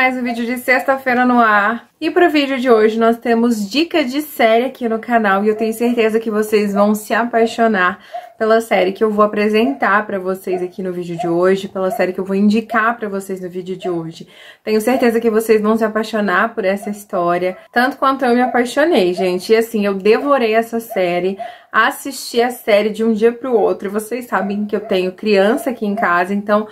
mais um vídeo de sexta-feira no ar. E pro vídeo de hoje nós temos dica de série aqui no canal e eu tenho certeza que vocês vão se apaixonar pela série que eu vou apresentar para vocês aqui no vídeo de hoje, pela série que eu vou indicar para vocês no vídeo de hoje. Tenho certeza que vocês vão se apaixonar por essa história, tanto quanto eu me apaixonei, gente. E assim, eu devorei essa série, assisti a série de um dia pro outro. Vocês sabem que eu tenho criança aqui em casa, então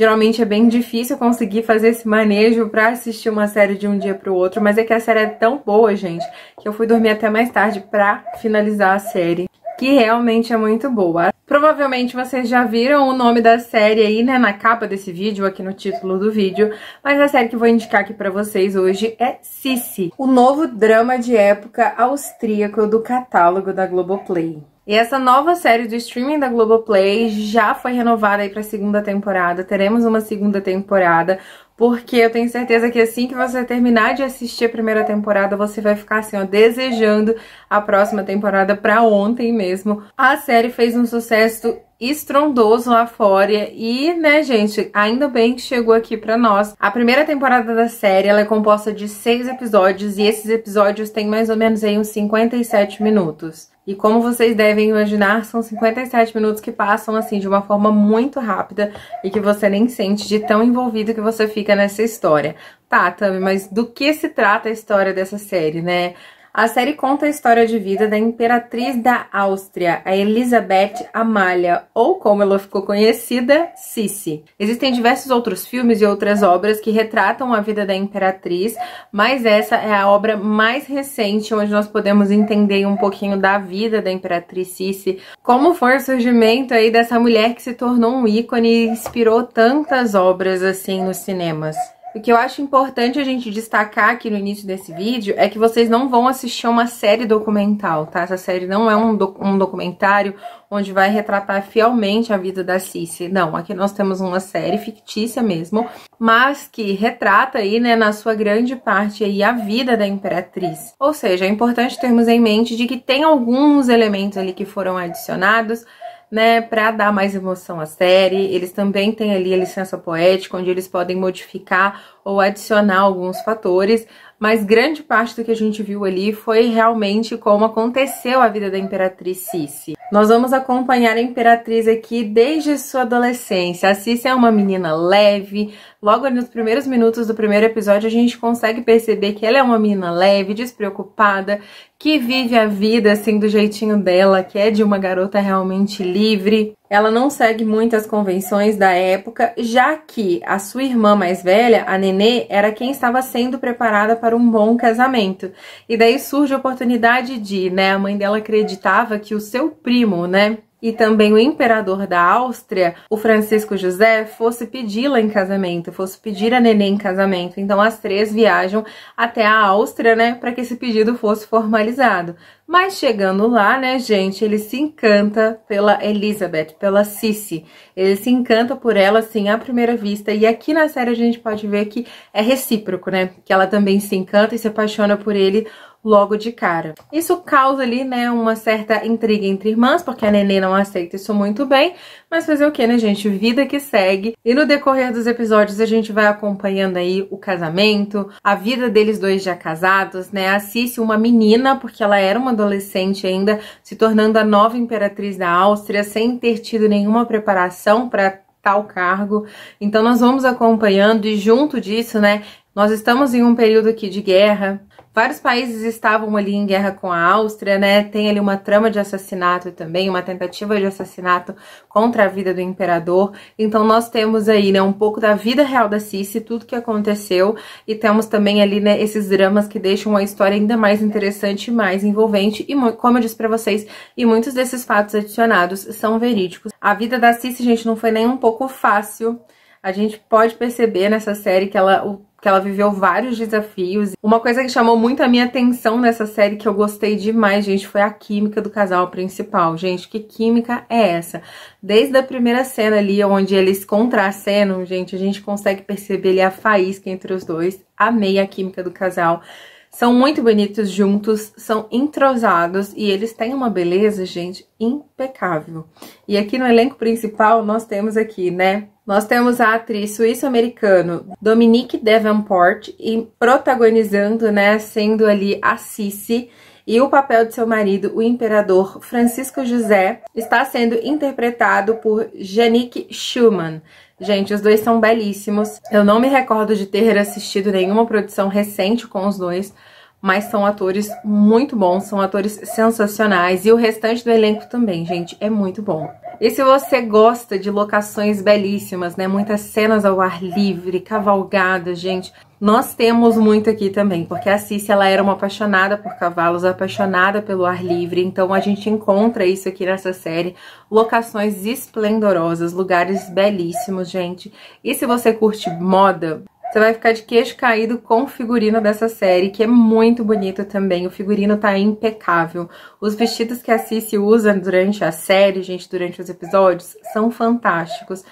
Geralmente é bem difícil conseguir fazer esse manejo para assistir uma série de um dia para o outro, mas é que a série é tão boa, gente, que eu fui dormir até mais tarde para finalizar a série, que realmente é muito boa. Provavelmente vocês já viram o nome da série aí, né, na capa desse vídeo, aqui no título do vídeo, mas a série que vou indicar aqui pra vocês hoje é Sissi, o novo drama de época austríaco do catálogo da Globoplay. E essa nova série do streaming da Globoplay já foi renovada aí para segunda temporada. Teremos uma segunda temporada, porque eu tenho certeza que assim que você terminar de assistir a primeira temporada, você vai ficar assim, ó, desejando a próxima temporada para ontem mesmo. A série fez um sucesso estrondoso lá fora e, né, gente, ainda bem que chegou aqui para nós. A primeira temporada da série, ela é composta de seis episódios e esses episódios têm mais ou menos aí uns 57 minutos. E como vocês devem imaginar, são 57 minutos que passam assim de uma forma muito rápida e que você nem sente de tão envolvido que você fica nessa história. Tá, Tami, mas do que se trata a história dessa série, né? A série conta a história de vida da imperatriz da Áustria, a Elizabeth Amália, ou como ela ficou conhecida, Sissi. Existem diversos outros filmes e outras obras que retratam a vida da imperatriz, mas essa é a obra mais recente onde nós podemos entender um pouquinho da vida da imperatriz Sissi, como foi o surgimento aí dessa mulher que se tornou um ícone e inspirou tantas obras assim nos cinemas. O que eu acho importante a gente destacar aqui no início desse vídeo é que vocês não vão assistir uma série documental, tá? Essa série não é um, doc um documentário onde vai retratar fielmente a vida da Cici. Não, aqui nós temos uma série fictícia mesmo, mas que retrata aí, né, na sua grande parte aí a vida da Imperatriz. Ou seja, é importante termos em mente de que tem alguns elementos ali que foram adicionados, né, para dar mais emoção à série. Eles também têm ali a licença poética, onde eles podem modificar ou adicionar alguns fatores, mas grande parte do que a gente viu ali foi realmente como aconteceu a vida da Imperatriz Cici. Nós vamos acompanhar a Imperatriz aqui desde sua adolescência. A Cici é uma menina leve, logo nos primeiros minutos do primeiro episódio a gente consegue perceber que ela é uma menina leve, despreocupada, que vive a vida assim do jeitinho dela, que é de uma garota realmente livre ela não segue muitas convenções da época, já que a sua irmã mais velha, a Nenê, era quem estava sendo preparada para um bom casamento. E daí surge a oportunidade de, né, a mãe dela acreditava que o seu primo, né, e também o imperador da Áustria, o Francisco José, fosse pedi-la em casamento, fosse pedir a neném em casamento. Então as três viajam até a Áustria, né, para que esse pedido fosse formalizado. Mas chegando lá, né, gente, ele se encanta pela Elizabeth, pela Cici. Ele se encanta por ela, assim, à primeira vista. E aqui na série a gente pode ver que é recíproco, né? Que ela também se encanta e se apaixona por ele logo de cara. Isso causa ali, né, uma certa intriga entre irmãs, porque a Nenê não aceita isso muito bem, mas fazer o que, né, gente? Vida que segue. E no decorrer dos episódios a gente vai acompanhando aí o casamento, a vida deles dois já casados, né? A Cici, uma menina, porque ela era uma adolescente ainda, se tornando a nova imperatriz da Áustria, sem ter tido nenhuma preparação para tal cargo. Então nós vamos acompanhando e junto disso, né, nós estamos em um período aqui de guerra, Vários países estavam ali em guerra com a Áustria, né? Tem ali uma trama de assassinato também, uma tentativa de assassinato contra a vida do imperador. Então nós temos aí, né, um pouco da vida real da Cici, tudo que aconteceu, e temos também ali, né, esses dramas que deixam a história ainda mais interessante, mais envolvente e como eu disse para vocês, e muitos desses fatos adicionados são verídicos. A vida da Cici, gente, não foi nem um pouco fácil. A gente pode perceber nessa série que ela o porque ela viveu vários desafios. Uma coisa que chamou muito a minha atenção nessa série que eu gostei demais, gente, foi a química do casal principal. Gente, que química é essa? Desde a primeira cena ali, onde eles contracenam, gente, a gente consegue perceber ali a faísca entre os dois. Amei a química do casal. São muito bonitos juntos, são entrosados e eles têm uma beleza, gente, impecável. E aqui no elenco principal nós temos aqui, né? Nós temos a atriz suíço-americana Dominique Davenport e protagonizando, né, sendo ali a Cici e o papel de seu marido, o imperador Francisco José, está sendo interpretado por Janique Schumann. Gente, os dois são belíssimos. Eu não me recordo de ter assistido nenhuma produção recente com os dois, mas são atores muito bons, são atores sensacionais e o restante do elenco também, gente, é muito bom. E se você gosta de locações belíssimas, né, muitas cenas ao ar livre, cavalgadas, gente, nós temos muito aqui também, porque a Cici, ela era uma apaixonada por cavalos, apaixonada pelo ar livre, então a gente encontra isso aqui nessa série, locações esplendorosas, lugares belíssimos, gente. E se você curte moda, você vai ficar de queixo caído com o figurino dessa série, que é muito bonito também. O figurino tá impecável. Os vestidos que a Cici usa durante a série, gente, durante os episódios, são fantásticos.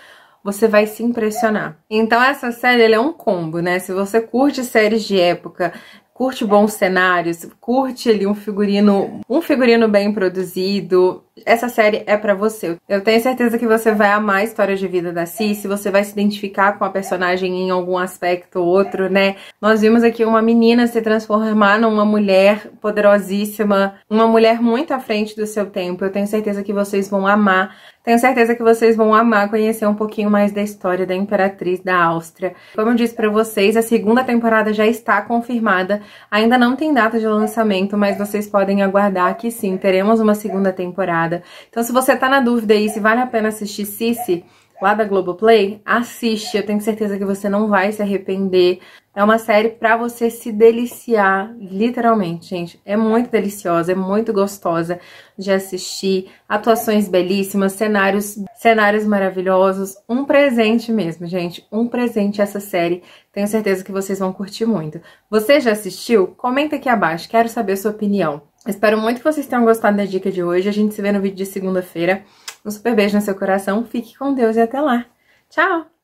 Você vai se impressionar. Então essa série é um combo, né? Se você curte séries de época, curte bons cenários, curte ali um figurino, um figurino bem produzido, essa série é pra você. Eu tenho certeza que você vai amar a história de vida da Cici, você vai se identificar com a personagem em algum aspecto ou outro, né? Nós vimos aqui uma menina se transformar numa mulher poderosíssima, uma mulher muito à frente do seu tempo. Eu tenho certeza que vocês vão amar. Tenho certeza que vocês vão amar conhecer um pouquinho mais da história da Imperatriz da Áustria. Como eu disse para vocês, a segunda temporada já está confirmada. Ainda não tem data de lançamento, mas vocês podem aguardar que sim, teremos uma segunda temporada temporada. Então, se você tá na dúvida aí se vale a pena assistir Cici, lá da Globoplay, assiste, eu tenho certeza que você não vai se arrepender. É uma série pra você se deliciar, literalmente, gente. É muito deliciosa, é muito gostosa de assistir. Atuações belíssimas, cenários, cenários maravilhosos. Um presente mesmo, gente. Um presente essa série. Tenho certeza que vocês vão curtir muito. Você já assistiu? Comenta aqui abaixo, quero saber a sua opinião. Espero muito que vocês tenham gostado da dica de hoje. A gente se vê no vídeo de segunda-feira. Um super beijo no seu coração. Fique com Deus e até lá. Tchau!